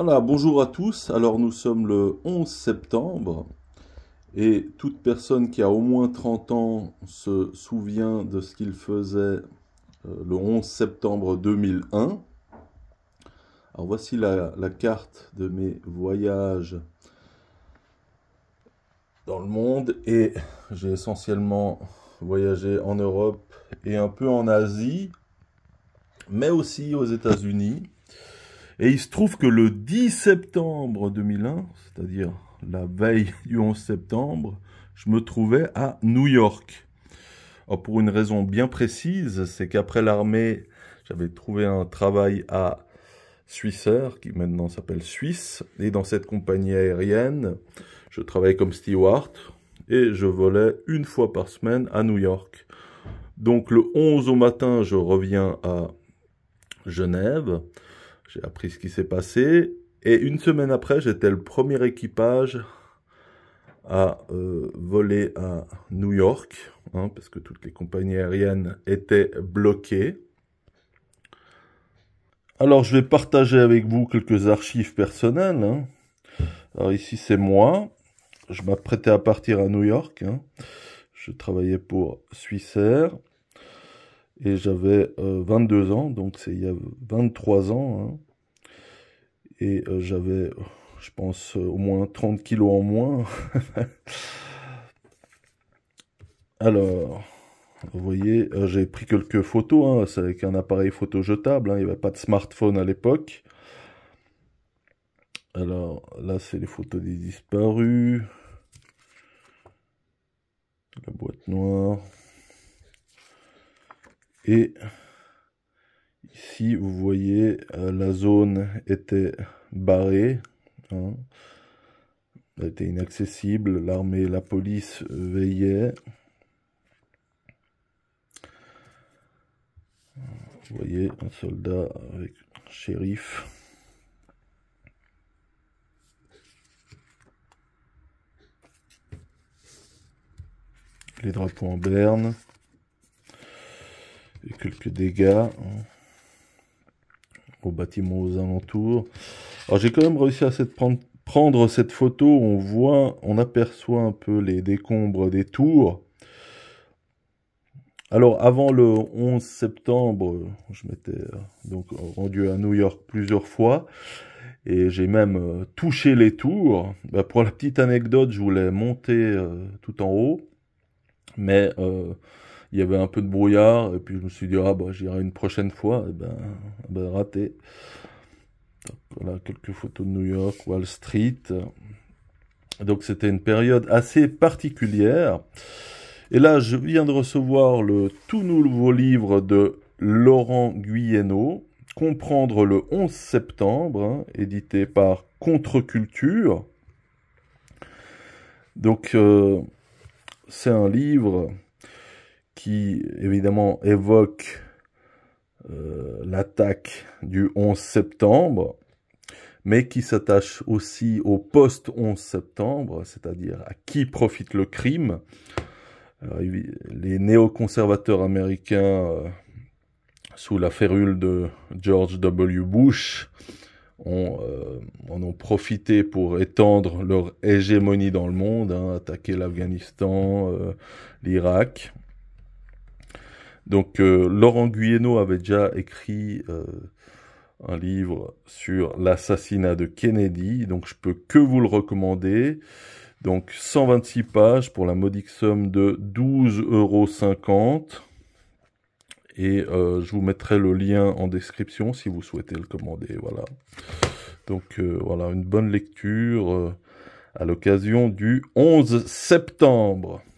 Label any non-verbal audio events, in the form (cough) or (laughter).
Voilà, bonjour à tous. Alors nous sommes le 11 septembre et toute personne qui a au moins 30 ans se souvient de ce qu'il faisait euh, le 11 septembre 2001. Alors voici la, la carte de mes voyages dans le monde et j'ai essentiellement voyagé en Europe et un peu en Asie, mais aussi aux États-Unis. Et il se trouve que le 10 septembre 2001, c'est-à-dire la veille du 11 septembre, je me trouvais à New York. pour une raison bien précise, c'est qu'après l'armée, j'avais trouvé un travail à Suisseur, qui maintenant s'appelle Suisse, et dans cette compagnie aérienne, je travaillais comme steward, et je volais une fois par semaine à New York. Donc le 11 au matin, je reviens à Genève, j'ai appris ce qui s'est passé. Et une semaine après, j'étais le premier équipage à euh, voler à New York, hein, parce que toutes les compagnies aériennes étaient bloquées. Alors je vais partager avec vous quelques archives personnelles. Hein. Alors ici c'est moi. Je m'apprêtais à partir à New York. Hein. Je travaillais pour Swissair et j'avais 22 euh, ans, donc c'est il y a 23 ans, hein. et euh, j'avais, je pense, euh, au moins 30 kilos en moins. (laughs) Alors, vous voyez, j'ai pris quelques photos, hein. C'est avec un appareil photo jetable, hein. il n'y avait pas de smartphone à l'époque. Alors, là, c'est les photos des disparus. La boîte noire. Et ici, vous voyez, euh, la zone était barrée. Hein. elle était inaccessible. L'armée et la police veillaient. Vous voyez, un soldat avec un shérif. Les drapeaux en berne dégâts hein, aux bâtiments aux alentours. Alors j'ai quand même réussi à prendre, cette photo, on voit, on aperçoit un peu les décombres des tours. Alors avant le 11 septembre, je m'étais euh, donc rendu à New York plusieurs fois et j'ai même euh, touché les tours. Bah, pour la petite anecdote, je voulais monter euh, tout en haut, mais il y avait un peu de brouillard, et puis je me suis dit, ah bah j'irai une prochaine fois, et ben, eh ben raté. voilà quelques photos de New York, Wall Street. Donc c'était une période assez particulière. Et là, je viens de recevoir le tout nouveau livre de Laurent Guyeno, Comprendre le 11 septembre, hein, édité par Contre-Culture. Donc, euh, c'est un livre qui évidemment évoque euh, l'attaque du 11 septembre, mais qui s'attache aussi au post-11 septembre, c'est-à-dire à qui profite le crime. les néoconservateurs américains, euh, sous la férule de George W. Bush, euh, en ont profité pour étendre leur hégémonie dans le monde, hein, attaquer l'Afghanistan, l'Irak. Donc euh, Laurent Guyeno avait déjà écrit euh, un livre sur l'assassinat de Kennedy, donc je peux que vous le recommander. Donc 126 pages pour la modique somme de 12,50 euros. Et euh, je vous mettrai le lien en description si vous souhaitez le commander. Voilà. Donc voilà, une bonne lecture à l'occasion du 11 septembre.